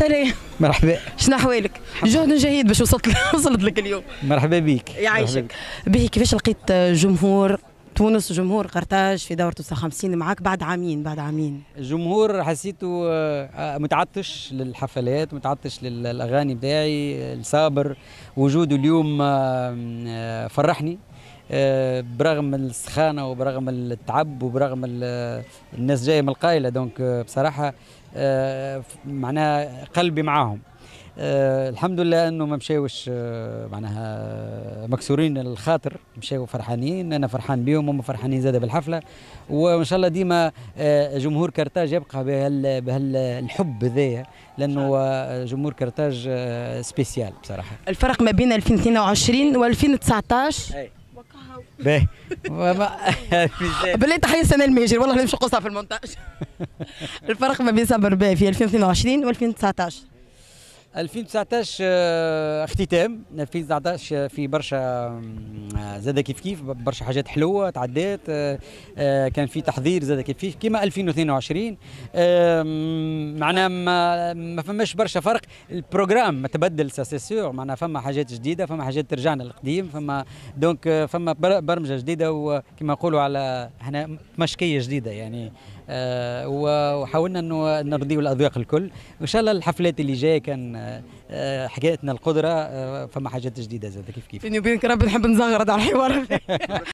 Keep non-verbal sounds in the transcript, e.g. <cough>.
السلام مرحبا شنو احوالك؟ جهد جهيد باش وصلت <laughs> وصلت لك اليوم مرحبا بك يعيشك به كيفاش لقيت جمهور تونس جمهور قرطاج في دورة 59 معاك بعد عامين بعد عامين الجمهور حسيته آه، آه، متعطش للحفلات متعطش للاغاني بتاعي الصابر وجوده اليوم آه، فرحني آه، برغم السخانه وبرغم التعب وبرغم الناس جايه من القايله دونك آه، بصراحه آه، معناها قلبي معاهم الحمد لله انه ما مشاوش معناها مكسورين الخاطر مشاو فرحانين انا فرحان بيهم هم فرحانين زاده بالحفله وان شاء الله ديما جمهور كرتاج يبقى بهال بهالحب هذايا لانه جمهور كرتاج سبيسيال بصراحه الفرق ما بين 2022 و 2019 باه بالله تحيه السنه الماجر والله نمشي قصه في المونتاج <laughs> الفرق ما بين صبر باهي في 2022 و 2019 2019 اختتام 2019 آه، في برشا آه، زاد كيف كيف برشا حاجات حلوه تعدات آه، كان في تحضير زاد كيف كيف كما 2022 معناها ما, ما فماش برشا فرق البروغرام ما تبدل سي سيغ معناها فما حاجات جديده فما حاجات ترجعنا للقديم فما دونك فما برمجه جديده وكما نقولوا على هنا مشكيه جديده يعني آه، وحاولنا انه نرضيو الاذواق الكل وان شاء الله الحفلات اللي جايه كان آه، حكايتنا القدره آه، فما حاجات جديده زاد كيف كيف بيني وبينك ربي نحب نزغرد على الحوار <laughs>